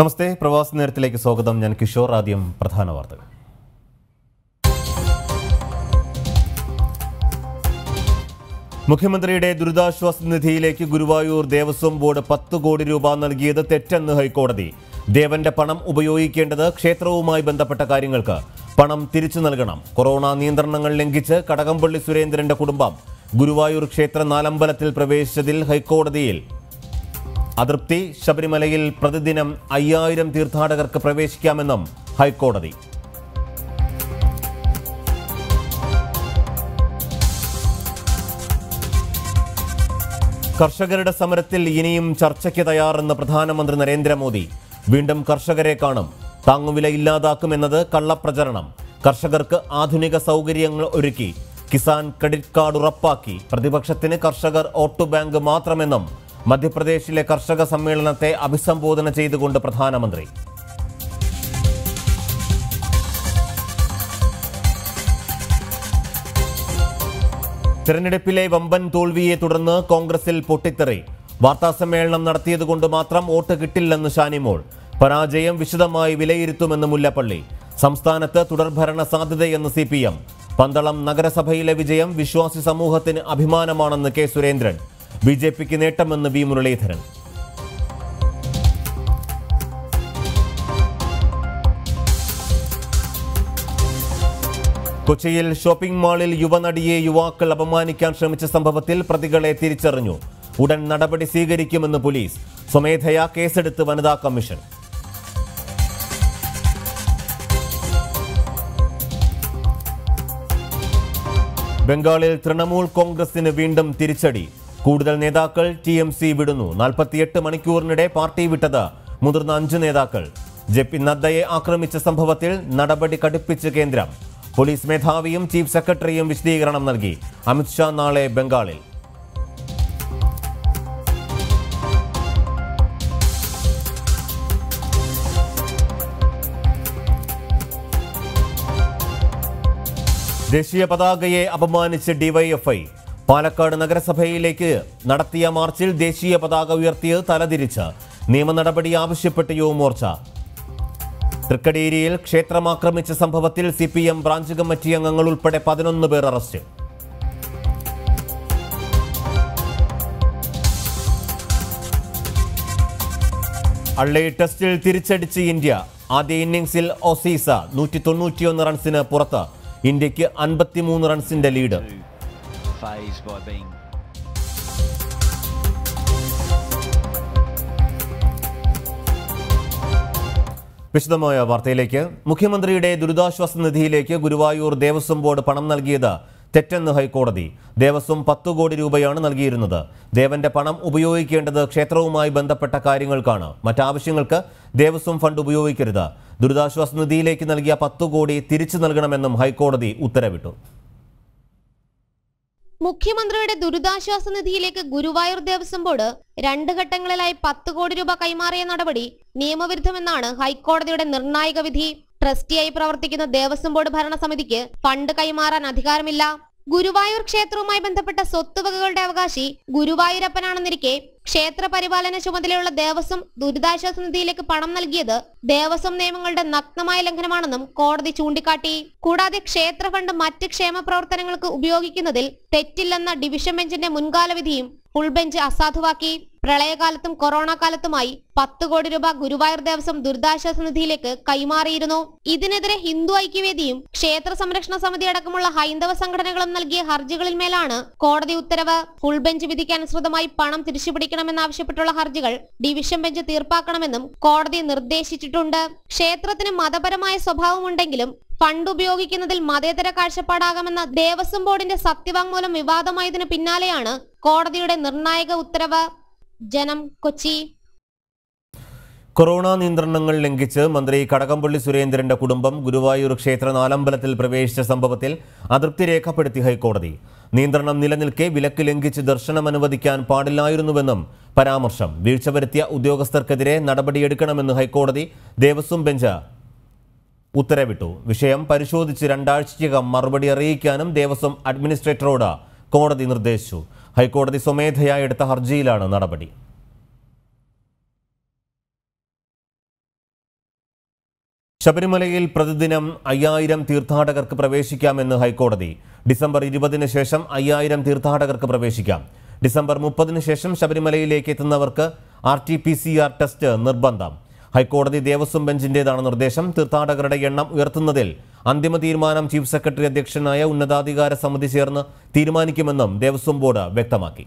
നമസ്തേ പ്രവാസ നേരത്തിലേക്ക് സ്വാഗതം ഞാൻ കിഷോർ ആദ്യം പ്രധാന വാർത്തകൾ മുഖ്യമന്ത്രിയുടെ ദുരിതാശ്വാസ നിധിയിലേക്ക് ഗുരുവായൂർ ദേവസ്വം ബോർഡ് പത്ത് കോടി രൂപ നൽകിയത് തെറ്റെന്ന് ഹൈക്കോടതി ദേവന്റെ പണം ഉപയോഗിക്കേണ്ടത് ക്ഷേത്രവുമായി ബന്ധപ്പെട്ട കാര്യങ്ങൾക്ക് പണം തിരിച്ചു നൽകണം കൊറോണ നിയന്ത്രണങ്ങൾ ലംഘിച്ച് കടകംപള്ളി സുരേന്ദ്രന്റെ കുടുംബം ഗുരുവായൂർ ക്ഷേത്ര നാലമ്പലത്തിൽ പ്രവേശിച്ചതിൽ ഹൈക്കോടതിയിൽ അതൃപ്തി ശബരിമലയിൽ പ്രതിദിനം അയ്യായിരം തീർത്ഥാടകർക്ക് പ്രവേശിക്കാമെന്നും ഹൈക്കോടതി കർഷകരുടെ സമരത്തിൽ ഇനിയും ചർച്ചയ്ക്ക് തയ്യാറെന്ന് പ്രധാനമന്ത്രി നരേന്ദ്രമോദി വീണ്ടും കർഷകരെ കാണും താങ്ങുവില ഇല്ലാതാക്കുമെന്നത് കള്ളപ്രചരണം കർഷകർക്ക് ആധുനിക സൗകര്യങ്ങൾ ഒരുക്കി കിസാൻ ക്രെഡിറ്റ് കാർഡ് ഉറപ്പാക്കി പ്രതിപക്ഷത്തിന് കർഷകർ വോട്ട് ബാങ്ക് മാത്രമെന്നും മധ്യപ്രദേശിലെ കർഷക സമ്മേളനത്തെ അഭിസംബോധന ചെയ്തുകൊണ്ട് പ്രധാനമന്ത്രി തെരഞ്ഞെടുപ്പിലെ വമ്പൻ തോൽവിയെ തുടർന്ന് കോൺഗ്രസിൽ പൊട്ടിത്തെറി വാർത്താസമ്മേളനം നടത്തിയതുകൊണ്ട് മാത്രം വോട്ട് കിട്ടില്ലെന്ന് ഷാനിമോൾ പരാജയം വിശദമായി വിലയിരുത്തുമെന്ന് മുല്ലപ്പള്ളി സംസ്ഥാനത്ത് തുടർഭരണ സാധ്യതയെന്ന് സി പന്തളം നഗരസഭയിലെ വിജയം വിശ്വാസി സമൂഹത്തിന് അഭിമാനമാണെന്ന് കെ സുരേന്ദ്രൻ ബി ജെ പിക്ക് നേട്ടമെന്ന് വി മുരളീധരൻ കൊച്ചിയിൽ ഷോപ്പിംഗ് മാളിൽ യുവനടിയെ യുവാക്കൾ അപമാനിക്കാൻ ശ്രമിച്ച സംഭവത്തിൽ പ്രതികളെ തിരിച്ചറിഞ്ഞു ഉടൻ നടപടി സ്വീകരിക്കുമെന്ന് പോലീസ് സ്വമേധയാ കേസെടുത്ത് വനിതാ കമ്മീഷൻ ബംഗാളിൽ തൃണമൂൽ കോൺഗ്രസിന് വീണ്ടും തിരിച്ചടി കൂടുതൽ നേതാക്കൾ ടി എം സി വിടുന്നു നാൽപ്പത്തിയെട്ട് മണിക്കൂറിനിടെ പാർട്ടി വിട്ടത് മുതിർന്ന അഞ്ച് നേതാക്കൾ ജെ പി നദ്ദയെ ആക്രമിച്ച സംഭവത്തിൽ നടപടി കടുപ്പിച്ച് കേന്ദ്രം പോലീസ് മേധാവിയും ചീഫ് സെക്രട്ടറിയും വിശദീകരണം നൽകി അമിത്ഷാ നാളെ ബംഗാളിൽ ദേശീയ പതാകയെ അപമാനിച്ച് ഡിവൈഎഫ്ഐ പാലക്കാട് നഗരസഭയിലേക്ക് നടത്തിയ മാർച്ചിൽ ദേശീയ പതാക ഉയർത്തിയത് തലതിരിച്ച് നിയമ നടപടി ആവശ്യപ്പെട്ട് യുവമോർച്ച തൃക്കടീരിയിൽ ക്ഷേത്രമാക്രമിച്ച സംഭവത്തിൽ C P M branch committee അംഗങ്ങൾ ഉൾപ്പെടെ പതിനൊന്ന് പേർ അറസ്റ്റ് അള്ളി ടെസ്റ്റിൽ തിരിച്ചടിച്ച് ഇന്ത്യ ആദ്യ ഇന്നിംഗ്സിൽ ഒസീസ നൂറ്റി തൊണ്ണൂറ്റിയൊന്ന് റൺസിന് പുറത്ത് ഇന്ത്യക്ക് അൻപത്തിമൂന്ന് റൺസിന്റെ ലീഡ് phase by being വിശദമായ വാർത്തയിലേക്ക് മുഖ്യമന്ത്രിയുടെ ദുരിതാശ്വാസ നിധിയിലേക്ക് ഗുരുവായൂർ ദേവസ്വം ബോർഡ് പണം നൽകിയത് തെറ്റെന്ന് ഹൈക്കോടതി ദേവസ്വം പത്തു കോടി രൂപയാണ് നൽകിയിരുന്നത് ദേവന്റെ പണം ഉപയോഗിക്കേണ്ടത് ക്ഷേത്രവുമായി ബന്ധപ്പെട്ട കാര്യങ്ങൾക്കാണ് മറ്റാവശ്യങ്ങൾക്ക് ദേവസ്വം ഫണ്ട് ഉപയോഗിക്കരുത് ദുരിതാശ്വാസ നിധിയിലേക്ക് നൽകിയ പത്തു കോടി തിരിച്ചു നൽകണമെന്നും ഹൈക്കോടതി ഉത്തരവിട്ടു മുഖ്യമന്ത്രിയുടെ ദുരിതാശ്വാസ നിധിയിലേക്ക് ഗുരുവായൂർ ദേവസ്വം ബോർഡ് രണ്ട് ഘട്ടങ്ങളിലായി പത്ത് കോടി രൂപ കൈമാറിയ നടപടി നിയമവിരുദ്ധമെന്നാണ് ഹൈക്കോടതിയുടെ നിർണായക വിധി ട്രസ്റ്റിയായി പ്രവർത്തിക്കുന്ന ദേവസ്വം ബോർഡ് ഭരണസമിതിക്ക് ഫണ്ട് കൈമാറാൻ അധികാരമില്ല ഗുരുവായൂർ ക്ഷേത്രവുമായി ബന്ധപ്പെട്ട സ്വത്തുവകകളുടെ അവകാശി ഗുരുവായൂരപ്പനാണെന്നിരിക്കെ ക്ഷേത്ര പരിപാലന ചുമതലയുള്ള ദേവസ്വം ദുരിതാശ്വാസ നിധിയിലേക്ക് പണം നൽകിയത് ദേവസ്വം നിയമങ്ങളുടെ നഗ്നമായ ലംഘനമാണെന്നും കോടതി ചൂണ്ടിക്കാട്ടി കൂടാതെ ക്ഷേത്ര ഫണ്ട് മറ്റ് ക്ഷേമ പ്രവർത്തനങ്ങൾക്ക് ഉപയോഗിക്കുന്നതിൽ തെറ്റില്ലെന്ന ഡിവിഷൻ ബെഞ്ചിന്റെ മുൻകാല വിധിയും ഉൾബെഞ്ച് അസാധുവാക്കി പ്രളയകാലത്തും കൊറോണ കാലത്തുമായി പത്ത് കോടി രൂപ ഗുരുവായൂർ ദേവസ്വം ദുരിതാശ്വാസ നിധിയിലേക്ക് കൈമാറിയിരുന്നു ഇതിനെതിരെ ഹിന്ദു ഐക്യവേദിയും ക്ഷേത്ര സംരക്ഷണ സമിതി അടക്കമുള്ള ഹൈന്ദവ സംഘടനകളും നൽകിയ ഹർജികളിൽ മേലാണ് കോടതി ഉത്തരവ് ഫുൾബെഞ്ച് വിധിക്ക് അനുസൃതമായി പണം തിരിച്ചുപിടിക്കണമെന്നാവശ്യപ്പെട്ടുള്ള ഹർജികൾ ഡിവിഷൻ ബെഞ്ച് തീർപ്പാക്കണമെന്നും കോടതി നിർദ്ദേശിച്ചിട്ടുണ്ട് ക്ഷേത്രത്തിന് മതപരമായ സ്വഭാവമുണ്ടെങ്കിലും ഫണ്ട് ഉപയോഗിക്കുന്നതിൽ മതേതര കാഴ്ചപ്പാടാകാമെന്ന ദേവസ്വം ബോർഡിന്റെ സത്യവാങ്മൂലം വിവാദമായതിനു പിന്നാലെയാണ് കോടതിയുടെ നിർണായക ഉത്തരവ് ജനം കൊച്ചി കൊറോണ നിയന്ത്രണങ്ങൾ ലംഘിച്ച് മന്ത്രി കടകംപള്ളി സുരേന്ദ്രന്റെ കുടുംബം ഗുരുവായൂർ ക്ഷേത്ര നാലമ്പലത്തിൽ പ്രവേശിച്ച സംഭവത്തിൽ അതൃപ്തി രേഖപ്പെടുത്തി ഹൈക്കോടതി നിയന്ത്രണം നിലനിൽക്കെ വിലക്ക് ലംഘിച്ച് ദർശനം അനുവദിക്കാൻ പാടില്ലായിരുന്നുവെന്നും പരാമർശം വീഴ്ച വരുത്തിയ ഉദ്യോഗസ്ഥർക്കെതിരെ നടപടിയെടുക്കണമെന്ന് ഹൈക്കോടതി ദേവസ്വം ബെഞ്ച് ഉത്തരവിട്ടു വിഷയം പരിശോധിച്ച് രണ്ടാഴ്ചയ്ക്കകം മറുപടി അറിയിക്കാനും ദേവസ്വം അഡ്മിനിസ്ട്രേറ്ററോട് കോടതി നിർദ്ദേശിച്ചു ഹൈക്കോടതി സ്വമേധയായി എടുത്ത ഹർജിയിലാണ് നടപടി ശബരിമലയിൽ പ്രതിദിനം അയ്യായിരം തീർത്ഥാടകർക്ക് പ്രവേശിക്കാമെന്ന് ഹൈക്കോടതി ഡിസംബർ ഇരുപതിന് ശേഷം അയ്യായിരം തീർത്ഥാടകർക്ക് പ്രവേശിക്കാം ഡിസംബർ മുപ്പതിന് ശേഷം ശബരിമലയിലേക്ക് എത്തുന്നവർക്ക് R T P C R test നിർബന്ധം ഹൈക്കോടതി ദേവസ്വം ബെഞ്ചിൻ്റേതാണ് നിർദ്ദേശം തീർത്ഥാടകരുടെ എണ്ണം ഉയർത്തുന്നതിൽ അന്തിമ തീരുമാനം ചീഫ് സെക്രട്ടറി അധ്യക്ഷനായ ഉന്നതാധികാര സമിതി ചേർന്ന് തീരുമാനിക്കുമെന്നും ദേവസ്വം ബോർഡ് വ്യക്തമാക്കി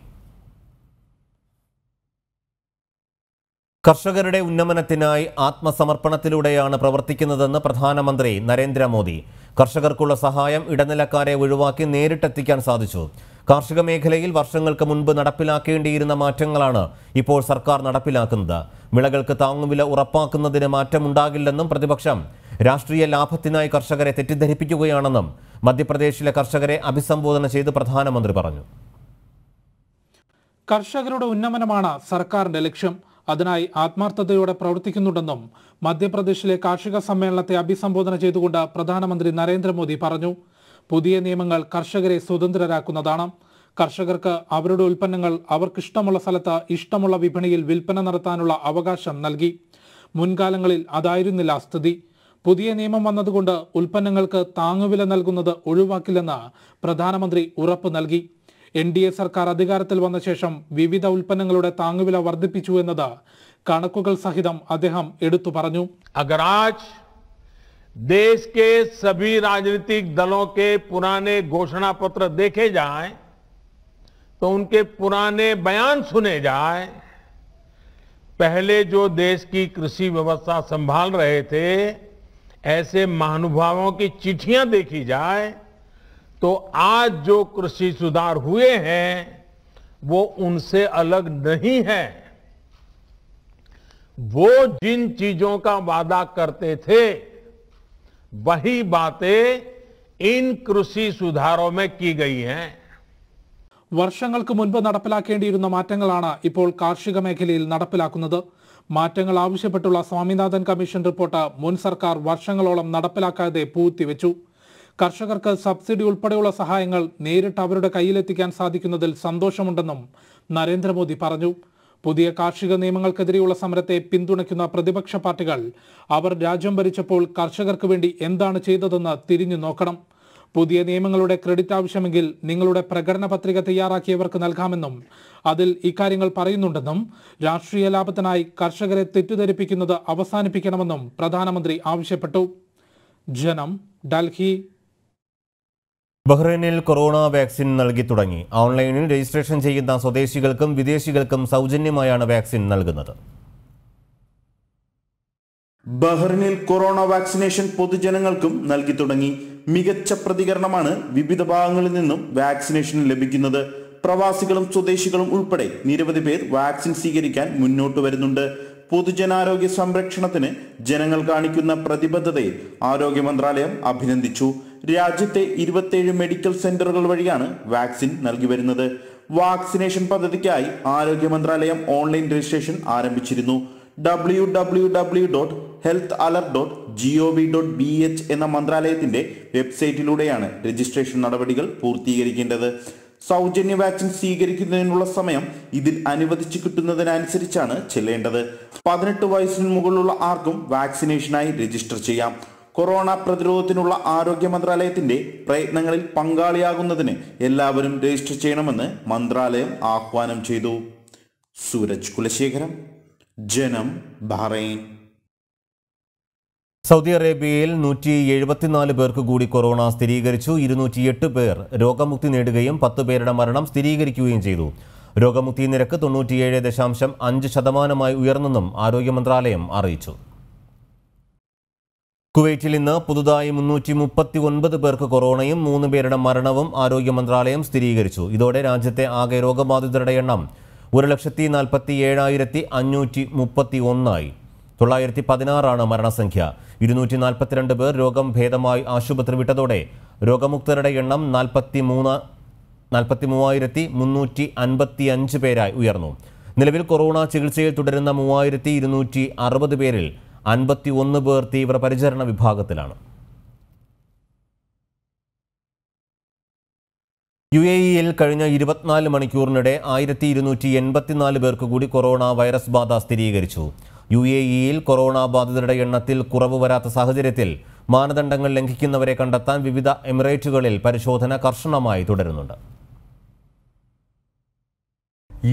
കർഷകരുടെ ഉന്നമനത്തിനായി ആത്മസമർപ്പണത്തിലൂടെയാണ് പ്രവർത്തിക്കുന്നതെന്ന് പ്രധാനമന്ത്രി നരേന്ദ്രമോദി കർഷകർക്കുള്ള സഹായം ഇടനിലക്കാരെ ഒഴിവാക്കി നേരിട്ടെത്തിക്കാൻ സാധിച്ചു കാർഷിക മേഖലയിൽ വർഷങ്ങൾക്ക് മുൻപ് നടപ്പിലാക്കേണ്ടിയിരുന്ന മാറ്റങ്ങളാണ് ഇപ്പോൾ സർക്കാർ നടപ്പിലാക്കുന്നത് വിളകൾക്ക് താങ്ങുവില ഉറപ്പാക്കുന്നതിന് മാറ്റമുണ്ടാകില്ലെന്നും പ്രതിപക്ഷം രാഷ്ട്രീയ ലാഭത്തിനായി കർഷകരെ തെറ്റിദ്ധരിപ്പിക്കുകയാണെന്നും മധ്യപ്രദേശിലെ കർഷകരെ അഭിസംബോധന ചെയ്ത് പ്രധാനമന്ത്രി പറഞ്ഞു കർഷകരുടെ ഉന്നമനമാണ് സർക്കാരിന്റെ ലക്ഷ്യം അതിനായി ആത്മാർത്ഥതയോടെ പ്രവർത്തിക്കുന്നുണ്ടെന്നും മധ്യപ്രദേശിലെ കാർഷിക സമ്മേളനത്തെ അഭിസംബോധന ചെയ്തുകൊണ്ട് പ്രധാനമന്ത്രി നരേന്ദ്രമോദി പറഞ്ഞു പുതിയ നിയമങ്ങൾ കർഷകരെ സ്വതന്ത്രരാക്കുന്നതാണ് കർഷകർക്ക് അവരുടെ ഉൽപ്പന്നങ്ങൾ അവർക്കിഷ്ടമുള്ള സ്ഥലത്ത് ഇഷ്ടമുള്ള വിപണിയിൽ വിൽപ്പന നടത്താനുള്ള അവകാശം നൽകി മുൻകാലങ്ങളിൽ അതായിരുന്നില്ല സ്ഥിതി പുതിയ നിയമം വന്നതുകൊണ്ട് ഉൽപ്പന്നങ്ങൾക്ക് താങ്ങുവില നൽകുന്നത് ഒഴിവാക്കില്ലെന്ന് പ്രധാനമന്ത്രി ഉറപ്പ് നൽകി എൻ ഡി എ സർക്കാർ അധികാരത്തിൽ വന്ന ശേഷം വിവിധ ഉൽപ്പന്നങ്ങളുടെ താങ്ങുവില വർദ്ധിപ്പിച്ചു എന്നത് കണക്കുകൾ സഹിതം അദ്ദേഹം എടുത്തു പറഞ്ഞു അഗരാജ് देश के सभी राजनीतिक दलों के पुराने घोषणा पत्र देखे जाएं, तो उनके पुराने बयान सुने जाएं, पहले जो देश की कृषि व्यवस्था संभाल रहे थे ऐसे महानुभावों की चिट्ठियां देखी जाए तो आज जो कृषि सुधार हुए हैं वो उनसे अलग नहीं है वो जिन चीजों का वादा करते थे वही बातें इन कृषि सुधारों में की गई हैं वर्ष മുൻപ് നടപ്പിലാക്കേണ്ടിയിരുന്ന कार्षिक मेखल മാറ്റങ്ങൾ ആവശ്യപ്പെട്ടുള്ള സ്വാമിനാഥൻ കമ്മീഷൻ റിപ്പോർട്ട് മുൻ സർക്കാർ വർഷങ്ങളോളം നടപ്പിലാക്കാതെ പൂഴ്ത്തിവെച്ചു കർഷകർക്ക് സബ്സിഡി ഉൾപ്പെടെയുള്ള സഹായങ്ങൾ നേരിട്ട് അവരുടെ കയ്യിലെത്തിക്കാൻ സാധിക്കുന്നതിൽ സന്തോഷമുണ്ടെന്നും നരേന്ദ്രമോദി പറഞ്ഞു പുതിയ കാർഷിക നിയമങ്ങൾക്കെതിരെയുള്ള സമരത്തെ പിന്തുണയ്ക്കുന്ന പ്രതിപക്ഷ പാർട്ടികൾ അവർ രാജ്യം ഭരിച്ചപ്പോൾ കർഷകർക്ക് വേണ്ടി എന്താണ് ചെയ്തതെന്ന് തിരിഞ്ഞു നോക്കണം പുതിയ നിയമങ്ങളുടെ ക്രെഡിറ്റ് ആവശ്യമെങ്കിൽ നിങ്ങളുടെ പ്രകടന പത്രിക തയ്യാറാക്കിയവർക്ക് നൽകാമെന്നും അതിൽ ഇക്കാര്യങ്ങൾ പറയുന്നുണ്ടെന്നും രാഷ്ട്രീയ ലാഭത്തിനായി കർഷകരെ തെറ്റിദ്ധരിപ്പിക്കുന്നത് അവസാനിപ്പിക്കണമെന്നും പ്രധാനമന്ത്രി ആവശ്യപ്പെട്ടു ജനം ഡൽഹി ബഹ്റൈനിൽ കൊറോണ വാക്സിൻ നൽകി തുടങ്ങി ഓൺലൈനിൽ രജിസ്ട്രേഷൻ ചെയ്യുന്ന സ്വദേശികൾക്കും വിദേശികൾക്കും സൗജന്യമായാണ് വാക്സിൻ നൽകുന്നത് ബഹ്റിനിൽ കൊറോണ വാക്സിനേഷൻ പൊതുജനങ്ങൾക്കും നൽകി തുടങ്ങി മികച്ച പ്രതികരണമാണ് വിവിധ ഭാഗങ്ങളിൽ നിന്നും വാക്സിനേഷൻ ലഭിക്കുന്നത് പ്രവാസികളും സ്വദേശികളും ഉൾപ്പെടെ നിരവധി പേർ വാക്സിൻ സ്വീകരിക്കാൻ മുന്നോട്ട് വരുന്നുണ്ട് പൊതുജനാരോഗ്യ സംരക്ഷണത്തിന് ജനങ്ങൾ കാണിക്കുന്ന പ്രതിബദ്ധതയെ ആരോഗ്യ മന്ത്രാലയം അഭിനന്ദിച്ചു രാജ്യത്തെ ഇരുപത്തിയേഴ് മെഡിക്കൽ സെന്ററുകൾ വഴിയാണ് വാക്സിൻ നൽകി വരുന്നത് വാക്സിനേഷൻ പദ്ധതിക്കായി ആരോഗ്യ മന്ത്രാലയം ഓൺലൈൻ രജിസ്ട്രേഷൻ ആരംഭിച്ചിരുന്നു W W W dot health alert dot G O V dot B H എന്ന മന്ത്രാലയത്തിന്റെ വെബ്സൈറ്റിലൂടെയാണ് രജിസ്ട്രേഷൻ നടപടികൾ പൂർത്തീകരിക്കേണ്ടത് സൗജന്യ വാക്സിൻ സ്വീകരിക്കുന്നതിനുള്ള സമയം ഇതിൽ അനുവദിച്ചു കിട്ടുന്നതിനനുസരിച്ചാണ് ചെല്ലേണ്ടത് പതിനെട്ട് വയസ്സിന് മുകളിലുള്ള ആർക്കും വാക്സിനേഷനായി രജിസ്റ്റർ ചെയ്യാം കൊറോണ പ്രതിരോധത്തിനുള്ള ആരോഗ്യ മന്ത്രാലയത്തിന്റെ പ്രയത്നങ്ങളിൽ പങ്കാളിയാകുന്നതിന് എല്ലാവരും രജിസ്റ്റർ ചെയ്യണമെന്ന് മന്ത്രാലയം ആഹ്വാനം ചെയ്തു സൂരജ് കുലശേഖരം ജനം ബഹ്റൈൻ സൗദി അറേബ്യയിൽ നൂറ്റി എഴുപത്തിനാല് പേർക്ക് കൂടി കൊറോണ സ്ഥിരീകരിച്ചു എട്ട് പേർ രോഗമുക്തി നേടുകയും പത്ത് പേരുടെ മരണം സ്ഥിരീകരിക്കുകയും ചെയ്തു രോഗമുക്തി നിരക്ക് തൊണ്ണൂറ്റിയേഴ് ദശാംശം അഞ്ച് ശതമാനമായി ഉയർന്നെന്നും ആരോഗ്യ മന്ത്രാലയം അറിയിച്ചു കുവൈറ്റിൽ ഇന്ന് പുതുതായി മുന്നൂറ്റി മുപ്പത്തി ഒൻപത് പേർക്ക് കൊറോണയും മൂന്ന് പേരുടെ മരണവും ആരോഗ്യ മന്ത്രാലയം സ്ഥിരീകരിച്ചു ഇതോടെ രാജ്യത്തെ ആകെ രോഗബാധിതരുടെ എണ്ണം ഒരു ലക്ഷത്തി നാൽപ്പത്തി ഏഴായിരത്തി അഞ്ഞൂറ്റി മുപ്പത്തി ഒന്നായി തൊള്ളായിരത്തി പതിനാറാണ് മരണസംഖ്യ ഇരുന്നൂറ്റി നാൽപ്പത്തിരണ്ട് പേർ രോഗം ഭേദമായി ആശുപത്രി വിട്ടതോടെ രോഗമുക്തരുടെ എണ്ണം നാൽപ്പത്തി മൂന്ന് നാൽപ്പത്തി മൂവായിരത്തി മുന്നൂറ്റി അൻപത്തി അഞ്ച് പേരായി ഉയർന്നു നിലവിൽ കൊറോണ ചികിത്സയിൽ തുടരുന്ന മൂവായിരത്തി ഇരുന്നൂറ്റി അറുപത് പേരിൽ അൻപത്തി ഒന്ന് പേർ തീവ്രപരിചരണ വിഭാഗത്തിലാണ് യു എ ഇയിൽ കഴിഞ്ഞ ഇരുപത്തിനാല് മണിക്കൂറിനിടെ ആയിരത്തി ഇരുന്നൂറ്റി എൺപത്തിനാല് പേർക്ക് കൂടി കൊറോണ വൈറസ് ബാധ സ്ഥിരീകരിച്ചു യു എ ഇയിൽ കൊറോണ ബാധിതരുടെ എണ്ണത്തിൽ കുറവ് വരാത്ത സാഹചര്യത്തിൽ മാനദണ്ഡങ്ങൾ ലംഘിക്കുന്നവരെ കണ്ടെത്താൻ വിവിധ എമിറേറ്റുകളിൽ പരിശോധന കർശനമായി തുടരുന്നുണ്ട്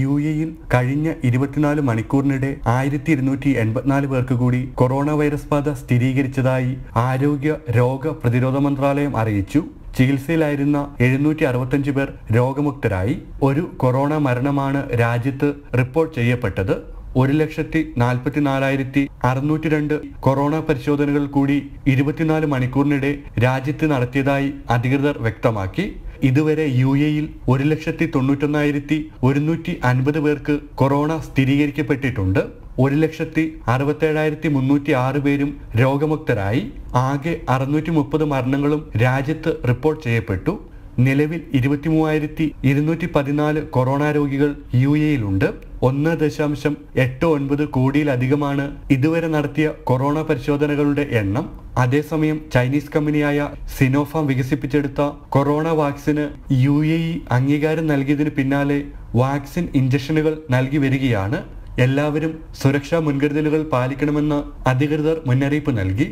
യു എയിൽ കഴിഞ്ഞ ഇരുപത്തിനാല് മണിക്കൂറിനിടെ ആയിരത്തി ഇരുന്നൂറ്റി എൺപത്തിനാല് പേർക്ക് കൂടി കൊറോണ വൈറസ് ബാധ സ്ഥിരീകരിച്ചതായി ആരോഗ്യ രോഗ പ്രതിരോധ മന്ത്രാലയം അറിയിച്ചു ചികിത്സയിലായിരുന്ന എഴുന്നൂറ്റി അറുപത്തഞ്ച് പേർ രോഗമുക്തരായി ഒരു കൊറോണ മരണമാണ് രാജ്യത്ത് റിപ്പോർട്ട് ചെയ്യപ്പെട്ടത് ഒരു ലക്ഷത്തി നാൽപ്പത്തി നാലായിരത്തി അറുന്നൂറ്റി രണ്ട് കൊറോണ പരിശോധനകൾ കൂടി ഇരുപത്തിനാല് മണിക്കൂറിനിടെ രാജ്യത്ത് നടത്തിയതായി അധികൃതർ വ്യക്തമാക്കി ഇതുവരെ യു എയിൽ ഒരു ലക്ഷത്തി തൊണ്ണൂറ്റൊന്നായിരത്തി ഒരുന്നൂറ്റി അൻപത് പേർക്ക് കൊറോണ സ്ഥിരീകരിക്കപ്പെട്ടിട്ടുണ്ട് ഒരു ലക്ഷത്തി അറുപത്തേഴായിരത്തി മുന്നൂറ്റി ആറ് പേരും രോഗമുക്തരായി ആകെ അറുന്നൂറ്റി മുപ്പത് മരണങ്ങളും രാജ്യത്ത് റിപ്പോർട്ട് ചെയ്യപ്പെട്ടു നിലവിൽ ഇരുപത്തി മൂവായിരത്തി ഇരുന്നൂറ്റി പതിനാല് കൊറോണ രോഗികൾ യു എയിലുണ്ട് ഒന്ന് ദശാംശം എട്ട് ഒൻപത് കോടിയിലധികമാണ് ഇതുവരെ നടത്തിയ കൊറോണ പരിശോധനകളുടെ എണ്ണം അതേസമയം ചൈനീസ് കമ്പനിയായ സിനോഫാം വികസിപ്പിച്ചെടുത്ത കൊറോണ വാക്സിന് യു എ ഇ അംഗീകാരം നൽകിയതിന് പിന്നാലെ വാക്സിൻ ഇഞ്ചക്ഷനുകൾ നൽകി വരികയാണ് എല്ലാവരും സുരക്ഷാ മുൻകരുതലുകൾ പാലിക്കണമെന്ന് അധികൃതർ മുന്നറിയിപ്പ് നൽകി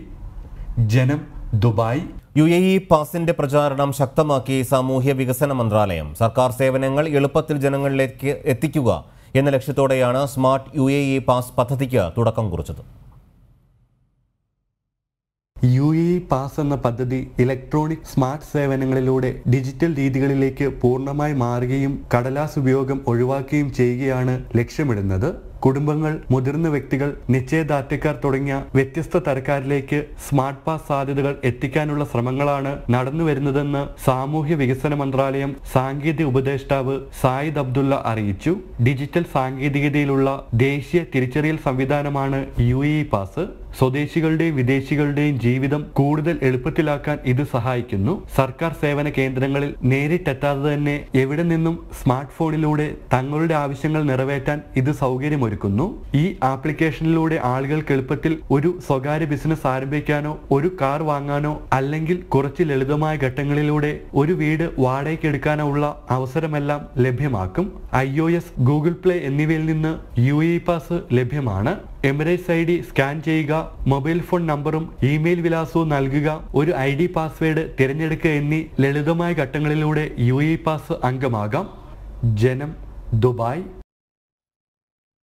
ജനം ദുബായ് യു എ ഇ പാസിന്റെ പ്രചാരണം ശക്തമാക്കി സാമൂഹ്യ വികസന മന്ത്രാലയം സർക്കാർ സേവനങ്ങൾ എളുപ്പത്തിൽ ജനങ്ങളിലേക്ക് എത്തിക്കുക എന്ന ലക്ഷ്യത്തോടെയാണ് smart U A E pass പദ്ധതിക്ക് തുടക്കം കുറിച്ചത് യു എ പാസ് എന്ന പദ്ധതി ഇലക്ട്രോണിക് സ്മാർട്ട് സേവനങ്ങളിലൂടെ ഡിജിറ്റൽ രീതികളിലേക്ക് പൂർണ്ണമായി മാറുകയും കടലാസ് ഉപയോഗം ഒഴിവാക്കുകയും ചെയ്യുകയാണ് ലക്ഷ്യമിടുന്നത് കുടുംബങ്ങൾ മുതിർന്ന വ്യക്തികൾ നിശ്ചയദാർഢ്യക്കാർ തുടങ്ങിയ വ്യത്യസ്ത തരക്കാരിലേക്ക് സ്മാർട്ട് പാസ് സാധ്യതകൾ എത്തിക്കാനുള്ള ശ്രമങ്ങളാണ് നടന്നു വരുന്നതെന്ന് സാമൂഹ്യ വികസന മന്ത്രാലയം സാങ്കേതിക ഉപദേഷ്ടാവ് സായിദ് അബ്ദുള്ള അറിയിച്ചു ഡിജിറ്റൽ സാങ്കേതികതയിലുള്ള ദേശീയ തിരിച്ചറിയൽ സംവിധാനമാണ് യു ഇ പാസ് സ്വദേശികളുടെയും വിദേശികളുടെയും ജീവിതം കൂടുതൽ എളുപ്പത്തിലാക്കാൻ ഇത് സഹായിക്കുന്നു സർക്കാർ സേവന കേന്ദ്രങ്ങളിൽ നേരിട്ടെത്താതെ തന്നെ എവിടെ നിന്നും സ്മാർട്ട് ഫോണിലൂടെ തങ്ങളുടെ ആവശ്യങ്ങൾ നിറവേറ്റാൻ ഇത് സൗകര്യമൊരുക്കുന്നു ഈ ആപ്ലിക്കേഷനിലൂടെ ആളുകൾക്ക് എളുപ്പത്തിൽ ഒരു സ്വകാര്യ ബിസിനസ് ആരംഭിക്കാനോ ഒരു കാർ വാങ്ങാനോ അല്ലെങ്കിൽ കുറച്ച് ലളിതമായ ഘട്ടങ്ങളിലൂടെ ഒരു വീട് വാടകയ്ക്കെടുക്കാനോ ഉള്ള അവസരമെല്ലാം ലഭ്യമാക്കും ഐ ഗൂഗിൾ പ്ലേ എന്നിവയിൽ നിന്ന് യു ഇ പാസ് ലഭ്യമാണ് എമിറേറ്റ്സ് ഐ ഡി സ്കാൻ ചെയ്യുക മൊബൈൽ ഫോൺ നമ്പറും ഇമെയിൽ വിലാസവും നൽകുക ഒരു ഐ ഡി പാസ്വേഡ് തിരഞ്ഞെടുക്കുക എന്നീ ലളിതമായ ഘട്ടങ്ങളിലൂടെ യു ഇ പാസ് അംഗമാകാം ജനം ദുബായ്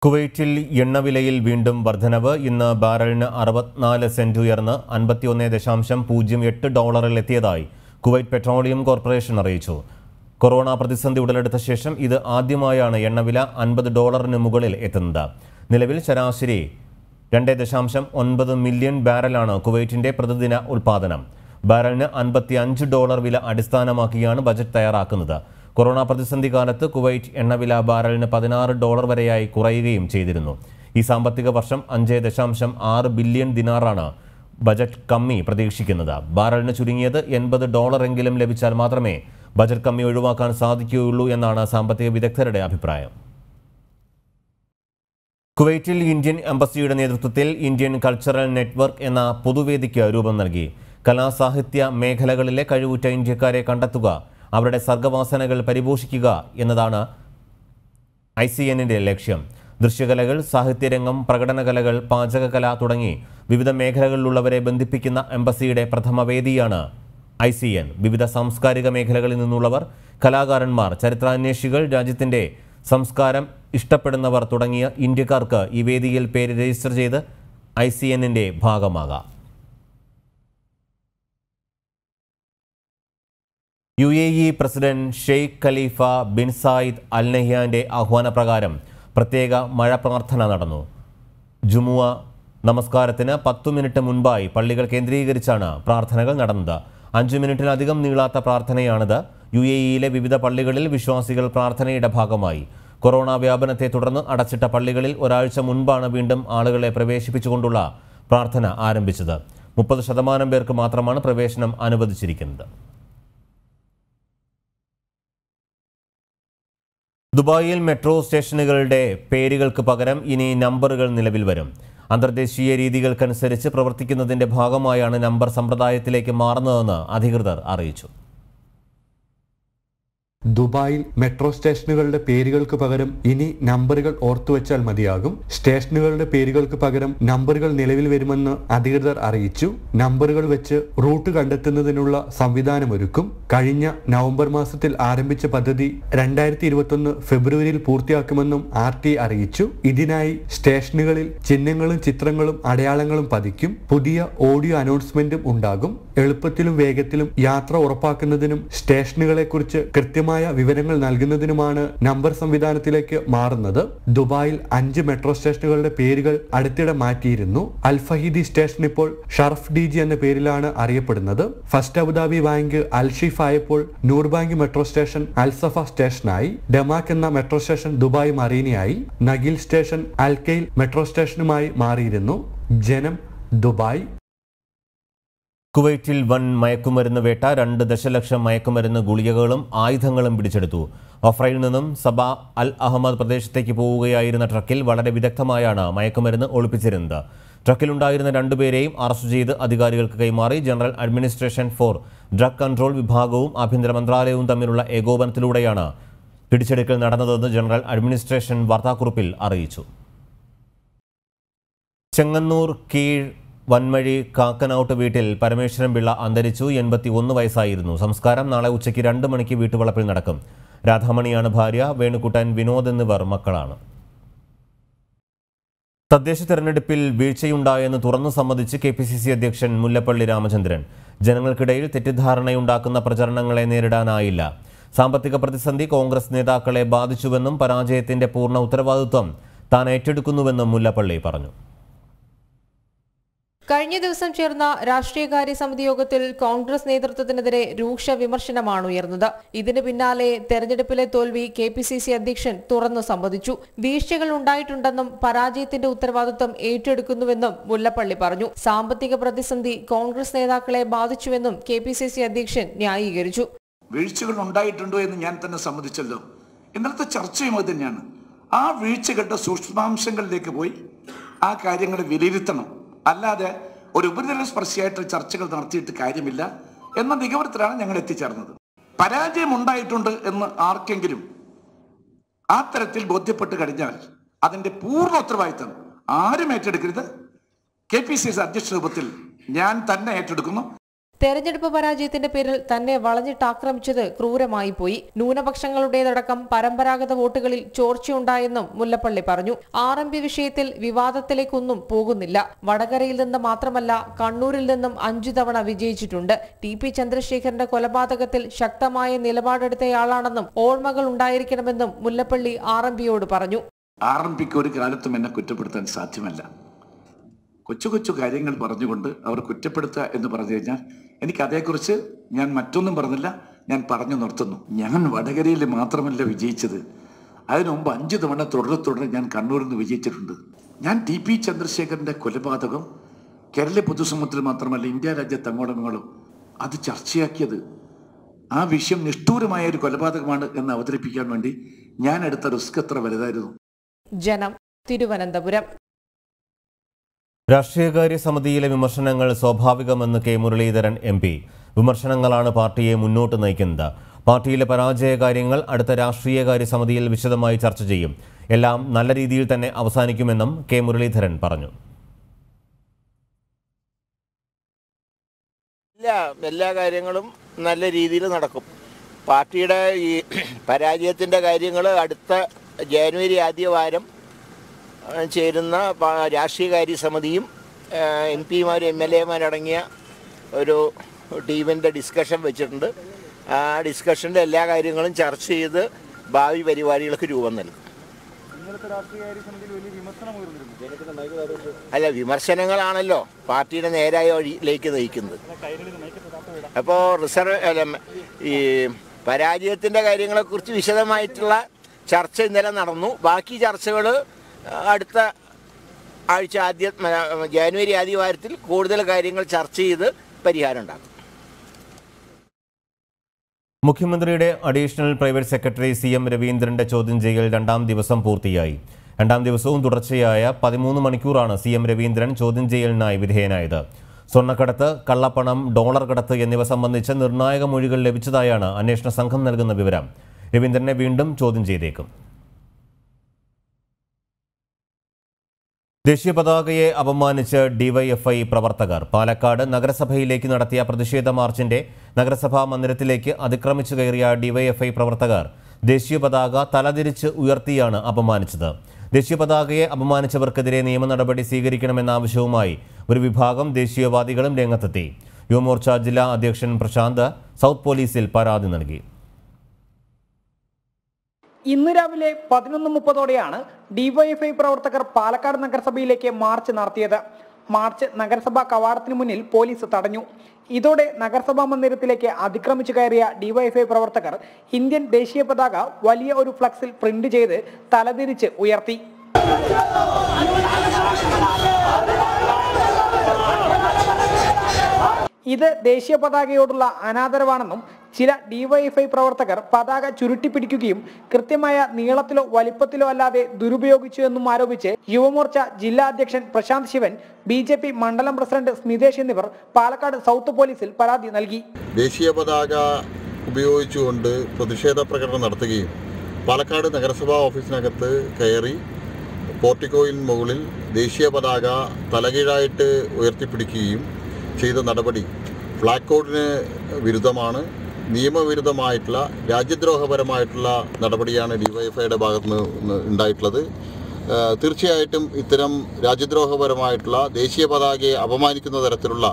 കുവൈറ്റിൽ എണ്ണവിലയിൽ വീണ്ടും വർധനവ് ഇന്ന് ബാരലിന് അറുപത്തിനാല് സെന്റ് ഉയർന്ന് അൻപത്തിയൊന്ന് ദശാംശം പൂജ്യം എട്ട് ഡോളറിൽ എത്തിയതായി കുവൈറ്റ് പെട്രോളിയം കോർപ്പറേഷൻ അറിയിച്ചു കൊറോണ പ്രതിസന്ധി ഉടലെടുത്ത ശേഷം ഇത് ആദ്യമായാണ് എണ്ണവില അൻപത് ഡോളറിന് മുകളിൽ എത്തുന്നത് നിലവിൽ ശരാശരി രണ്ട് ദശാംശം ഒൻപത് മില്യൺ ബാരലാണ് കുവൈറ്റിൻ്റെ പ്രതിദിന ഉൽപ്പാദനം ബാരലിന് അൻപത്തി അഞ്ച് ഡോളർ വില അടിസ്ഥാനമാക്കിയാണ് ബജറ്റ് തയ്യാറാക്കുന്നത് കൊറോണ പ്രതിസന്ധി കാലത്ത് കുവൈറ്റ് എണ്ണവില ബാരലിന് പതിനാറ് ഡോളർ വരെയായി കുറയുകയും ചെയ്തിരുന്നു ഈ സാമ്പത്തിക വർഷം അഞ്ച് ദശാംശം ആറ് ബില്യൺ ദിനാറാണ് ബജറ്റ് കമ്മി പ്രതീക്ഷിക്കുന്നത് ബാരലിന് ചുരുങ്ങിയത് എൺപത് ഡോളറെങ്കിലും ലഭിച്ചാൽ മാത്രമേ ബജറ്റ് കമ്മി ഒഴിവാക്കാൻ സാധിക്കുകയുള്ളൂ എന്നാണ് സാമ്പത്തിക വിദഗ്ധരുടെ അഭിപ്രായം കുവൈറ്റിൽ ഇന്ത്യൻ എംബസിയുടെ നേതൃത്വത്തിൽ ഇന്ത്യൻ കൾച്ചറൽ നെറ്റ്വർക്ക് എന്ന പൊതുവേദിക്ക് രൂപം നൽകി കലാസാഹിത്യ മേഖലകളിലെ കഴിവുറ്റ ഇന്ത്യക്കാരെ കണ്ടെത്തുക അവരുടെ സർഗവാസനകൾ പരിപോഷിക്കുക എന്നതാണ് ഐ സി എന്നിൻ്റെ ലക്ഷ്യം ദൃശ്യകലകൾ സാഹിത്യരംഗം പ്രകടനകലകൾ പാചകകല തുടങ്ങി വിവിധ മേഖലകളിലുള്ളവരെ ബന്ധിപ്പിക്കുന്ന എംബസിയുടെ പ്രഥമ വേദിയാണ് ഐ സി എൻ വിവിധ സാംസ്കാരിക മേഖലകളിൽ നിന്നുള്ളവർ കലാകാരന്മാർ ചരിത്രാന്വേഷികൾ രാജ്യത്തിൻ്റെ സംസ്കാരം ഇഷ്ടപ്പെടുന്നവർ തുടങ്ങിയ ഇന്ത്യക്കാർക്ക് ഈ വേദിയിൽ പേര് രജിസ്റ്റർ ചെയ്ത് ഐ സി എന്നിൻ്റെ ഭാഗമാകാം U A E president Sheikh Khalifa bin Zayed Al നഹ്യാന്റെ ആഹ്വാനപ്രകാരം പ്രത്യേക മഴ പ്രാർത്ഥന നടന്നു ജുമുഅ നമസ്കാരത്തിന് പത്തു മിനിറ്റ് മുൻപായി പള്ളികൾ കേന്ദ്രീകരിച്ചാണ് പ്രാർത്ഥനകൾ നടന്നത് അഞ്ചു മിനിറ്റിലധികം നീളാത്ത പ്രാർത്ഥനയാണിത് യു എ ഇയിലെ വിവിധ പള്ളികളിൽ വിശ്വാസികൾ പ്രാർത്ഥനയുടെ ഭാഗമായി കൊറോണ വ്യാപനത്തെ തുടർന്ന് അടച്ചിട്ട പള്ളികളിൽ ഒരാഴ്ച മുൻപാണ് വീണ്ടും ആളുകളെ പ്രവേശിപ്പിച്ചുകൊണ്ടുള്ള പ്രാർത്ഥന ആരംഭിച്ചത് മുപ്പത് ശതമാനം പേർക്ക് മാത്രമാണ് പ്രവേശനം അനുവദിച്ചിരിക്കുന്നത് ദുബായിൽ മെട്രോ സ്റ്റേഷനുകളുടെ പേരുകൾക്ക് പകരം ഇനി നമ്പറുകൾ നിലവിൽ വരും അന്തർദേശീയ രീതികൾക്കനുസരിച്ച് പ്രവർത്തിക്കുന്നതിന്റെ ഭാഗമായാണ് നമ്പർ സമ്പ്രദായത്തിലേക്ക് മാറുന്നതെന്ന് അധികൃതർ അറിയിച്ചു ദുബായിൽ മെട്രോ സ്റ്റേഷനുകളുടെ പേരുകൾക്ക് പകരം ഇനി നമ്പറുകൾ ഓർത്തുവെച്ചാൽ മതിയാകും സ്റ്റേഷനുകളുടെ പേരുകൾക്ക് പകരം നമ്പറുകൾ നിലവിൽ വരുമെന്ന് അധികൃതർ അറിയിച്ചു നമ്പറുകൾ വെച്ച് റൂട്ട് കണ്ടെത്തുന്നതിനുള്ള സംവിധാനമൊരുക്കും കഴിഞ്ഞ നവംബർ മാസത്തിൽ ആരംഭിച്ച പദ്ധതി രണ്ടായിരത്തി ഇരുപത്തൊന്ന് ഫെബ്രുവരിയിൽ പൂർത്തിയാക്കുമെന്നും ആർ ടി അറിയിച്ചു ഇതിനായി സ്റ്റേഷനുകളിൽ ചിഹ്നങ്ങളും ചിത്രങ്ങളും അടയാളങ്ങളും പതിക്കും പുതിയ ഓഡിയോ അനൗൺസ്മെന്റും ഉണ്ടാകും എളുപ്പത്തിലും വേഗത്തിലും യാത്ര ഉറപ്പാക്കുന്നതിനും സ്റ്റേഷനുകളെക്കുറിച്ച് കൃത്യം കൃത്യമായ വിവരങ്ങൾ നൽകുന്നതിനുമാണ് നമ്പർ സംവിധാനത്തിലേക്ക് മാറുന്നത് ദുബായിൽ അഞ്ച് മെട്രോ സ്റ്റേഷനുകളുടെ പേരുകൾ അടുത്തിടെ മാറ്റിയിരുന്നു അൽഫഹീദി സ്റ്റേഷൻ ഇപ്പോൾ ഷർഫ് ഡി ജി എന്ന പേരിലാണ് അറിയപ്പെടുന്നത് ഫസ്റ്റ് അബുദാബി ബാങ്ക് അൽഷിഫ് ആയപ്പോൾ ബാങ്ക് മെട്രോ സ്റ്റേഷൻ അൽസഫ സ്റ്റേഷനായി ഡമാക് എന്ന മെട്രോ സ്റ്റേഷൻ ദുബായ് മറീനയായി നഗിൽ സ്റ്റേഷൻ അൽകെയിൽ മെട്രോ സ്റ്റേഷനുമായി മാറിയിരുന്നു ജനം ദുബായ് കുവൈറ്റിൽ വൺ മയക്കുമരുന്ന് വേട്ട രണ്ട് ദശലക്ഷം മയക്കുമരുന്ന് ഗുളികകളും ആയുധങ്ങളും പിടിച്ചെടുത്തു ഒഫ്രയിൽ നിന്നും സബ അൽ അഹമ്മദ് പ്രദേശത്തേക്ക് പോവുകയായിരുന്ന ട്രക്കിൽ വളരെ വിദഗ്ധമായാണ് മയക്കുമരുന്ന് ഒളിപ്പിച്ചിരുന്നത് ട്രക്കിലുണ്ടായിരുന്ന രണ്ടുപേരെയും അറസ്റ്റ് ചെയ്ത് അധികാരികൾക്ക് കൈമാറി general administration for drug control വിഭാഗവും ആഭ്യന്തര മന്ത്രാലയവും തമ്മിലുള്ള ഏകോപനത്തിലൂടെയാണ് പിടിച്ചെടുക്കൽ നടന്നതെന്ന് ജനറൽ അഡ്മിനിസ്ട്രേഷൻ വാർത്താക്കുറിപ്പിൽ അറിയിച്ചു ചെങ്ങന്നൂർ കീഴ് വൻമഴി കാക്കനൌട്ട് വീട്ടിൽ പരമേശ്വരൻ പിള്ള അന്തരിച്ചു എൺപത്തി ഒന്ന് വയസ്സായിരുന്നു സംസ്കാരം നാളെ ഉച്ചയ്ക്ക് രണ്ട് മണിക്ക് വീട്ടുവളപ്പിൽ നടക്കും രാധാമണിയാണ് ഭാര്യ വേണുക്കുട്ടൻ വിനോദ് എന്നിവർ മക്കളാണ് തദ്ദേശ തെരഞ്ഞെടുപ്പിൽ വീഴ്ചയുണ്ടായെന്ന് തുറന്നു സമ്മതിച്ച് കെ പി സി സി അധ്യക്ഷൻ മുല്ലപ്പള്ളി രാമചന്ദ്രൻ ജനങ്ങൾക്കിടയിൽ തെറ്റിദ്ധാരണയുണ്ടാക്കുന്ന പ്രചരണങ്ങളെ നേരിടാനായില്ല സാമ്പത്തിക പ്രതിസന്ധി കോൺഗ്രസ് നേതാക്കളെ ബാധിച്ചുവെന്നും പരാജയത്തിന്റെ പൂർണ്ണ ഉത്തരവാദിത്വം താൻ ഏറ്റെടുക്കുന്നുവെന്നും മുല്ലപ്പള്ളി പറഞ്ഞു കഴിഞ്ഞ ദിവസം ചേർന്ന രാഷ്ട്രീയകാര്യ സമിതി യോഗത്തിൽ കോൺഗ്രസ് നേതൃത്വത്തിനെതിരെ രൂക്ഷ വിമർശനമാണ് ഉയർന്നത് ഇതിന് പിന്നാലെ തെരഞ്ഞെടുപ്പിലെ തോൽവി കെ പി സി സി അധ്യക്ഷൻ തുറന്നു സമ്മതിച്ചു വീഴ്ചകൾ ഉണ്ടായിട്ടുണ്ടെന്നും പരാജയത്തിന്റെ ഉത്തരവാദിത്വം ഏറ്റെടുക്കുന്നുവെന്നും മുല്ലപ്പള്ളി പറഞ്ഞു സാമ്പത്തിക പ്രതിസന്ധി കോൺഗ്രസ് നേതാക്കളെ ബാധിച്ചുവെന്നും കെ പി സി സി അധ്യക്ഷൻ ന്യായീകരിച്ചു വീഴ്ചകൾ ഉണ്ടായിട്ടുണ്ടോ എന്ന് ഞാൻ തന്നെ സമ്മതിച്ചല്ലോ ഇന്നലത്തെ ചർച്ചയും അത് തന്നെയാണ് ആ വീഴ്ചകളുടെ സൂക്ഷ്മാംശങ്ങളിലേക്ക് പോയി ആ കാര്യങ്ങൾ വിലയിരുത്തണം അല്ലാതെ ഒരു ഉപരിതല സ്പർശിയായിട്ട് ചർച്ചകൾ നടത്തിയിട്ട് കാര്യമില്ല എന്ന നിഗമനത്തിലാണ് ഞങ്ങൾ എത്തിച്ചേർന്നത് പരാജയം ഉണ്ടായിട്ടുണ്ട് എന്ന് ആർക്കെങ്കിലും ആ തരത്തിൽ ബോധ്യപ്പെട്ട് കഴിഞ്ഞാൽ അതിന്റെ പൂർണ്ണ ഉത്തരവാദിത്തം ആരും ഏറ്റെടുക്കരുത് കെ പി സി സി അധ്യക്ഷ രൂപത്തിൽ ഞാൻ തന്നെ ഏറ്റെടുക്കുന്നു തെരഞ്ഞെടുപ്പ് പരാജയത്തിന്റെ പേരിൽ തന്നെ വളഞ്ഞിട്ട് ആക്രമിച്ചത് ക്രൂരമായി പോയി ന്യൂനപക്ഷങ്ങളുടേതടക്കം പരമ്പരാഗത വോട്ടുകളിൽ ചോർച്ചയുണ്ടായെന്നും മുല്ലപ്പള്ളി പറഞ്ഞു ആർ എം പി വിഷയത്തിൽ വിവാദത്തിലേക്കൊന്നും പോകുന്നില്ല വടകരയിൽ നിന്ന് മാത്രമല്ല കണ്ണൂരിൽ നിന്നും അഞ്ചു തവണ വിജയിച്ചിട്ടുണ്ട് ടി പി ചന്ദ്രശേഖരന്റെ കൊലപാതകത്തിൽ ശക്തമായ നിലപാടെടുത്തയാളാണെന്നും ഓർമ്മകൾ ഉണ്ടായിരിക്കണമെന്നും മുല്ലപ്പള്ളി ആർ എം പിയോട് പറഞ്ഞു ആർ എം പിക്ക് ഒരു കാലത്തും എന്നെ കുറ്റപ്പെടുത്താൻ സാധ്യമല്ല കൊച്ചു കൊച്ചു കാര്യങ്ങൾ പറഞ്ഞുകൊണ്ട് അവർ കുറ്റപ്പെടുത്തുക എന്ന് പറഞ്ഞു കഴിഞ്ഞാൽ അതേക്കുറിച്ച് ഞാൻ മറ്റൊന്നും പറഞ്ഞില്ല ഞാൻ പറഞ്ഞു നിർത്തുന്നു ഞാൻ വടകരയിൽ മാത്രമല്ല വിജയിച്ചത് അതിനു മുമ്പ് അഞ്ച് തവണ തുടരെ തുടരെ ഞാൻ കണ്ണൂരിൽ നിന്ന് വിജയിച്ചിട്ടുണ്ട് ഞാൻ ടി പി ചന്ദ്രശേഖരൻ്റെ കൊലപാതകം കേരള പൊതുസമൂഹത്തിൽ മാത്രമല്ല ഇന്ത്യ രാജ്യത്ത് അങ്ങോളങ്ങോളം അത് ചർച്ചയാക്കിയത് ആ വിഷയം നിഷ്ഠൂരമായ ഒരു കൊലപാതകമാണ് എന്ന് അവതരിപ്പിക്കാൻ വേണ്ടി ഞാൻ എടുത്ത റിസ്ക് എത്ര വലുതായിരുന്നു ജനം തിരുവനന്തപുരം രാഷ്ട്രീയകാര്യ സമിതിയിലെ വിമർശനങ്ങൾ സ്വാഭാവികമെന്ന് കെ മുരളീധരൻ എം പി വിമർശനങ്ങളാണ് പാർട്ടിയെ മുന്നോട്ട് നയിക്കുന്നത് പാർട്ടിയിലെ പരാജയ കാര്യങ്ങൾ അടുത്ത രാഷ്ട്രീയകാര്യ സമിതിയിൽ വിശദമായി ചർച്ച ചെയ്യും എല്ലാം നല്ല രീതിയിൽ തന്നെ അവസാനിക്കുമെന്നും കെ മുരളീധരൻ പറഞ്ഞു എല്ലാ എല്ലാ കാര്യങ്ങളും നല്ല രീതിയിൽ നടക്കും പാർട്ടിയുടെ ഈ പരാജയത്തിൻ്റെ കാര്യങ്ങൾ അടുത്ത ജനുവരി ആദ്യ വാരം ചേരുന്ന രാഷ്ട്രീയകാര്യ സമിതിയും എം പിമാരും എം എൽ എമാരടങ്ങിയ ഒരു ടീമിൻ്റെ ഡിസ്കഷൻ വെച്ചിട്ടുണ്ട് ആ ഡിസ്കഷൻ്റെ എല്ലാ കാര്യങ്ങളും ചർച്ച ചെയ്ത് ഭാവി പരിപാടികൾക്ക് രൂപം നൽകും അല്ല വിമർശനങ്ങളാണല്ലോ പാർട്ടിയുടെ നേരായ വഴിയിലേക്ക് നയിക്കുന്നത് അപ്പോൾ റിസർവ് അല്ല ഈ പരാജയത്തിൻ്റെ കാര്യങ്ങളെക്കുറിച്ച് വിശദമായിട്ടുള്ള ചർച്ച ഇന്നലെ നടന്നു ബാക്കി ചർച്ചകൾ അടുത്ത ആഴ്ച ആദ്യ ജാനുവരി ആദ്യ വാരത്തിൽ കൂടുതൽ കാര്യങ്ങൾ ചർച്ച ചെയ്ത് പരിഹാരം ഉണ്ടാക്കും മുഖ്യമന്ത്രിയുടെ additional private secretary C M രവീന്ദ്രന്റെ ചോദ്യം ചെയ്യൽ രണ്ടാം ദിവസം പൂർത്തിയായി രണ്ടാം ദിവസവും തുടർച്ചയായ പതിമൂന്ന് മണിക്കൂറാണ് സി എം രവീന്ദ്രൻ ചോദ്യം ചെയ്യലിനായി വിധേയനായത് സ്വർണ്ണക്കടത്ത് കള്ളപ്പണം ഡോളർ കടത്ത് എന്നിവ സംബന്ധിച്ച് നിർണായക മൊഴികൾ ലഭിച്ചതായാണ് അന്വേഷണ സംഘം നൽകുന്ന വിവരം രവീന്ദ്രനെ വീണ്ടും ചോദ്യം ചെയ്തേക്കും ദേശീയ പതാകയെ അപമാനിച്ച് ഡിവൈഎഫ്ഐ പ്രവർത്തകർ പാലക്കാട് നഗരസഭയിലേക്ക് നടത്തിയ പ്രതിഷേധ മാർച്ചിന്റെ നഗരസഭാ മന്ദിരത്തിലേക്ക് അതിക്രമിച്ചു കയറിയ ഡിവൈഎഫ്ഐ പ്രവർത്തകർ ദേശീയ പതാക തലതിരിച്ച് ഉയർത്തിയാണ് അപമാനിച്ചത് ദേശീയ പതാകയെ അപമാനിച്ചവർക്കെതിരെ നിയമ നടപടി സ്വീകരിക്കണമെന്ന ആവശ്യവുമായി ഒരു വിഭാഗം ദേശീയവാദികളും രംഗത്തെത്തി യുവമോർച്ച ജില്ലാ അധ്യക്ഷൻ പ്രശാന്ത് സൗത്ത് പോലീസിൽ പരാതി നൽകി ഇന്ന് രാവിലെ പതിനൊന്ന് മുപ്പതോടെയാണ് ഡിവൈഎഫ്ഐ പ്രവർത്തകർ പാലക്കാട് നഗരസഭയിലേക്ക് മാർച്ച് നടത്തിയത് മാർച്ച് നഗരസഭാ കവാടത്തിന് മുന്നിൽ പോലീസ് തടഞ്ഞു ഇതോടെ നഗരസഭാ മന്ദിരത്തിലേക്ക് അതിക്രമിച്ചു കയറിയ ഡിവൈഎഫ്ഐ പ്രവർത്തകർ ഇന്ത്യൻ ദേശീയ പതാക വലിയ ഒരു ഫ്ലക്സിൽ പ്രിന്റ് ചെയ്ത് തലതിരിച്ച് ഉയർത്തി ഇത് ദേശീയ പതാകയോടുള്ള അനാദരവാണെന്നും ചില ഡിവൈഎഫ്ഐ പ്രവർത്തകർ പതാക ചുരുട്ടിപ്പിടിക്കുകയും കൃത്യമായ നീളത്തിലോ വലിപ്പത്തിലോ അല്ലാതെ ദുരുപയോഗിച്ചു എന്നും ആരോപിച്ച് യുവമോർച്ച ജില്ലാ അധ്യക്ഷൻ Prashanth Sivan B J P മണ്ഡലം പ്രസിഡന്റ് സ്മിതേഷ് എന്നിവർ പാലക്കാട് സൗത്ത് പോലീസിൽ പരാതി നൽകി ദേശീയ പതാക ഉപയോഗിച്ചുകൊണ്ട് പ്രതിഷേധ പ്രകടനം നടത്തുകയും പാലക്കാട് നഗരസഭാ ഓഫീസിനകത്ത് കയറി പോർട്ടിക്കോയിൻ മുകളിൽ ദേശീയ പതാക തലകീഴായിട്ട് ഉയർത്തിപ്പിടിക്കുകയും ചെയ്ത നടപടി ഫ്ലാഗ് കോഡിന് വിരുദ്ധമാണ് നിയമവിരുദ്ധമായിട്ടുള്ള രാജ്യദ്രോഹപരമായിട്ടുള്ള നടപടിയാണ് ഡിവൈഎഫ്ഐയുടെ ഭാഗത്ത് നിന്ന് ഉണ്ടായിട്ടുള്ളത് തീർച്ചയായിട്ടും ഇത്തരം രാജ്യദ്രോഹപരമായിട്ടുള്ള ദേശീയ പതാകയെ അപമാനിക്കുന്ന തരത്തിലുള്ള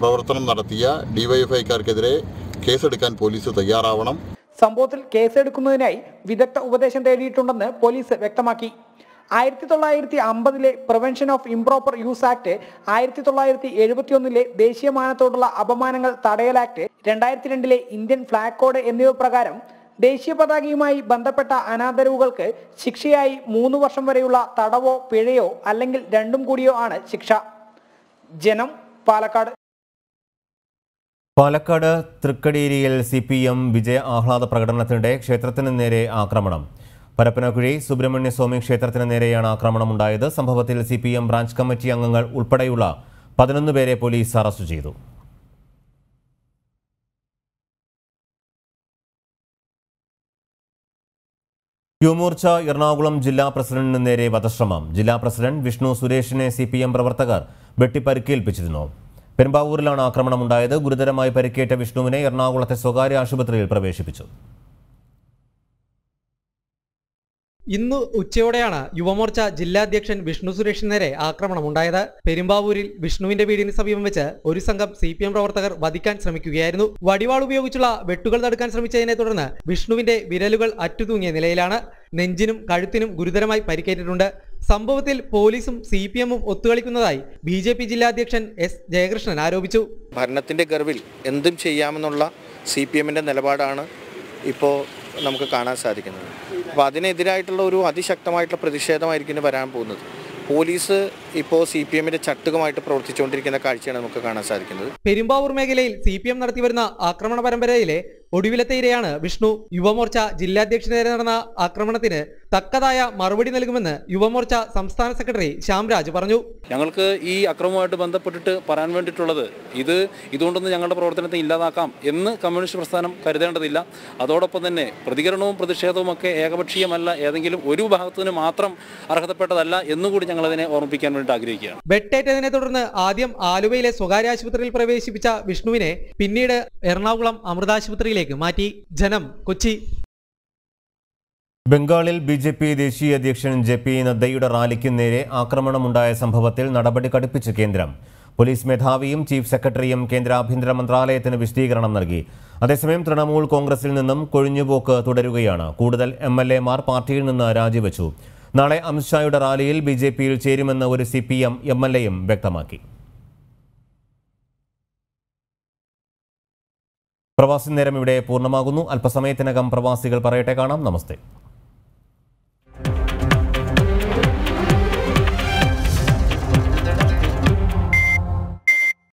പ്രവർത്തനം നടത്തിയ ഡിവൈഎഫ്ഐക്കാർക്കെതിരെ കേസെടുക്കാൻ പോലീസ് തയ്യാറാവണം സംഭവത്തിൽ കേസെടുക്കുന്നതിനായി വിദഗ്ധ ഉപദേശം തേടിയിട്ടുണ്ടെന്ന് പോലീസ് വ്യക്തമാക്കി ആയിരത്തി തൊള്ളായിരത്തി അമ്പതിലെ prevention of improper use act ആയിരത്തി തൊള്ളായിരത്തി എഴുപത്തിയൊന്നിലെ ദേശീയ മാനത്തോടുള്ള അപമാനങ്ങൾ തടയൽ ആക്ട് രണ്ടായിരത്തി രണ്ടിലെ ഇന്ത്യൻ ഫ്ലാഗ് കോഡ് എന്നിവ പ്രകാരം ദേശീയ പതാകയുമായി ബന്ധപ്പെട്ട അനാദരവുകൾക്ക് ശിക്ഷയായി മൂന്ന് വർഷം വരെയുള്ള തടവോ പിഴയോ അല്ലെങ്കിൽ രണ്ടും കൂടിയോ ആണ് ശിക്ഷ ജനം പാലക്കാട് പാലക്കാട് തൃക്കടീരിയിൽ സി പി എം വിജയ ആഹ്ലാദ പ്രകടനത്തിനിടെ ക്ഷേത്രത്തിന് നേരെ ആക്രമണം പരപ്പനക്കുഴി സുബ്രഹ്മണ്യ ക്ഷേത്രത്തിന് നേരെയാണ് ആക്രമണമുണ്ടായത് സംഭവത്തിൽ C P M branch committee അംഗങ്ങൾ ഉൾപ്പെടെയുള്ള പതിനൊന്ന് പേരെ പോലീസ് അറസ്റ്റ് ചെയ്തു യുവമോർച്ച എറണാകുളം ജില്ലാ പ്രസിഡന്റിന് നേരെ വധശ്രമം ജില്ലാ പ്രസിഡന്റ് വിഷ്ണു സുരേഷിനെ സി പി എം പ്രവർത്തകർ വെട്ടിപ്പരുക്കേൽപ്പിച്ചിരുന്നു പെരുമ്പാവൂരിലാണ് ആക്രമണമുണ്ടായത് ഗുരുതരമായി പരിക്കേറ്റ വിഷ്ണുവിനെ എറണാകുളത്തെ സ്വകാര്യ ആശുപത്രിയിൽ പ്രവേശിപ്പിച്ചു ഇന്ന് ഉച്ചയോടെയാണ് യുവമോർച്ച ജില്ലാധ്യക്ഷൻ വിഷ്ണു സുരേഷ് നേരെ ഉണ്ടായത് പെരുമ്പാവൂരിൽ വിഷ്ണുവിന്റെ വീടിന് സമീപം വെച്ച് ഒരു സംഘം സി പി എം പ്രവർത്തകർ വധിക്കാൻ ശ്രമിക്കുകയായിരുന്നു വടിവാൾ ഉപയോഗിച്ചുള്ള വെട്ടുകൾ തടുക്കാൻ ശ്രമിച്ചതിനെ തുടർന്ന് വിഷ്ണുവിന്റെ വിരലുകൾ അറ്റുതൂങ്ങിയ നിലയിലാണ് നെഞ്ചിനും കഴുത്തിനും ഗുരുതരമായി പരിക്കേറ്റിട്ടുണ്ട് സംഭവത്തിൽ പോലീസും സി പി എമ്മും ഒത്തുകളിക്കുന്നതായി ബി ജെ പി ജില്ലാധ്യക്ഷൻ എസ് ജയകൃഷ്ണൻ ആരോപിച്ചു ഭരണത്തിന്റെ ഗർവിൽ എന്തും ചെയ്യാമെന്നുള്ള സി പി എമ്മിന്റെ നിലപാടാണ് ഇപ്പോൾ നമുക്ക് കാണാൻ സാധിക്കുന്നത് അപ്പോൾ അതിനെതിരായിട്ടുള്ള ഒരു അതിശക്തമായിട്ടുള്ള പ്രതിഷേധമായിരിക്കും ഇനി വരാൻ പോകുന്നത് പോലീസ് ഇപ്പോൾ സി പി എമ്മിന്റെ ചട്ടുകമായിട്ട് പ്രവർത്തിച്ചുകൊണ്ടിരിക്കുന്ന കാഴ്ചയാണ് നമുക്ക് കാണാൻ സാധിക്കുന്നത് പെരുമ്പാവൂർ മേഖലയിൽ സി പി എം വരുന്ന ആക്രമണ പരമ്പരയിലെ ഒടുവിലത്തെ ഇരയാണ് വിഷ്ണു യുവമോർച്ച ജില്ലാധ്യക്ഷനെതിരെ നടന്ന ആക്രമണത്തിന് തക്കതായ മറുപടി നൽകുമെന്ന് യുവമോർച്ച സംസ്ഥാന സെക്രട്ടറി ശ്യാംരാജ് പറഞ്ഞു ഞങ്ങൾക്ക് ഈ അക്രമവുമായിട്ട് ബന്ധപ്പെട്ടിട്ട് പറയാൻ വേണ്ടിയിട്ടുള്ളത് ഇത് ഇതുകൊണ്ടൊന്നും ഞങ്ങളുടെ പ്രവർത്തനത്തെ ഇല്ലാതാക്കാം എന്ന് കമ്മ്യൂണിസ്റ്റ് പ്രസ്ഥാനം കരുതേണ്ടതില്ല അതോടൊപ്പം തന്നെ പ്രതികരണവും പ്രതിഷേധവും ഒക്കെ ഏകപക്ഷീയമല്ല ഏതെങ്കിലും ഒരു ഭാഗത്തിന് മാത്രം അർഹതപ്പെട്ടതല്ല എന്നുകൂടി ഞങ്ങൾ അതിനെ ഓർമ്മിപ്പിക്കാൻ വേണ്ടി ആഗ്രഹിക്കുകയാണ് വെട്ടേറ്റതിനെ തുടർന്ന് ആദ്യം ആലുവയിലെ സ്വകാര്യ ആശുപത്രിയിൽ പ്രവേശിപ്പിച്ച വിഷ്ണുവിനെ പിന്നീട് എറണാകുളം അമൃതാശുപത്രിയിൽ കൊച്ചിയിലേക്ക് മാറ്റി ജനം കൊച്ചി ബംഗാളിൽ ബി ജെ പി ദേശീയ അധ്യക്ഷൻ ജെ പി നദ്ദയുടെ റാലിക്ക് നേരെ ആക്രമണമുണ്ടായ സംഭവത്തിൽ നടപടി കടുപ്പിച്ച് കേന്ദ്രം പോലീസ് മേധാവിയും ചീഫ് സെക്രട്ടറിയും കേന്ദ്ര ആഭ്യന്തര മന്ത്രാലയത്തിന് വിശദീകരണം നൽകി അതേസമയം തൃണമൂൽ കോൺഗ്രസിൽ നിന്നും കൊഴിഞ്ഞുപോക്ക് തുടരുകയാണ് കൂടുതൽ എം എൽ പാർട്ടിയിൽ നിന്ന് രാജിവെച്ചു നാളെ അമിത്ഷായുടെ റാലിയിൽ ബി ജെ പിയിൽ ചേരുമെന്ന് ഒരു സി പി എം വ്യക്തമാക്കി പ്രവാസി നേരം ഇവിടെ പൂർണ്ണമാകുന്നു അല്പസമയത്തിനകം പ്രവാസികൾ പറയട്ടെ കാണാം നമസ്തേ